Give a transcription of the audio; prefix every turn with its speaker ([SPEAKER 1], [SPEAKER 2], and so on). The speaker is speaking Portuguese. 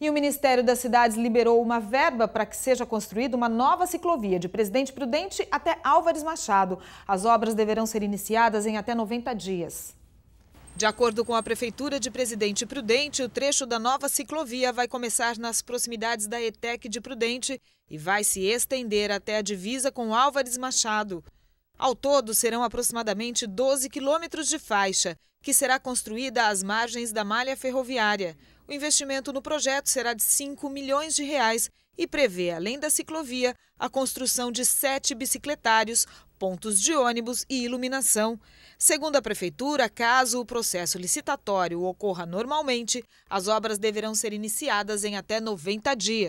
[SPEAKER 1] E o Ministério das Cidades liberou uma verba para que seja construída uma nova ciclovia de Presidente Prudente até Álvares Machado. As obras deverão ser iniciadas em até 90 dias. De acordo com a Prefeitura de Presidente Prudente, o trecho da nova ciclovia vai começar nas proximidades da ETEC de Prudente e vai se estender até a divisa com Álvares Machado. Ao todo, serão aproximadamente 12 quilômetros de faixa, que será construída às margens da malha ferroviária. O investimento no projeto será de 5 milhões de reais e prevê, além da ciclovia, a construção de sete bicicletários, pontos de ônibus e iluminação. Segundo a Prefeitura, caso o processo licitatório ocorra normalmente, as obras deverão ser iniciadas em até 90 dias.